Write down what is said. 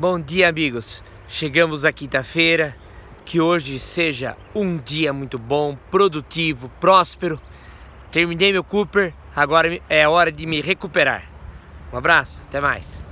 Bom dia, amigos. Chegamos à quinta-feira. Que hoje seja um dia muito bom, produtivo, próspero. Terminei meu Cooper, agora é hora de me recuperar. Um abraço, até mais.